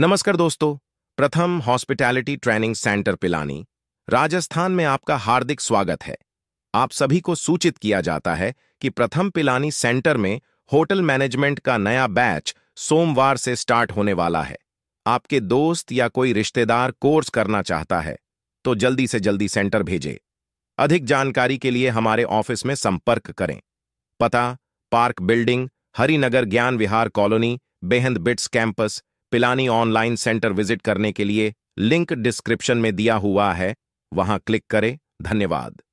नमस्कार दोस्तों Pratham hospitality training centre Pilani Rajasthan में आपका हार्दिक स्वागत है आप सभी को सूचित किया जाता है कि प्रथम पिलानी सेंटर में होटल मैनेजमेंट का नया बैच सोमवार से स्टार्ट होने वाला है आपके दोस्त या कोई रिश्तेदार कोर्स करना चाहता है तो जल्दी से जल्दी सेंटर भेजें अधिक जानकारी के लिए हमारे ऑफिस में संपर्क करें पता park building Harinagar Gyan Vihar colony बेहद BITS campus Pilani online centre visit करने के लिए लिंक डिस्क्रिप्शन में दिया हुआ है वहां क्लिक करें धन्यवाद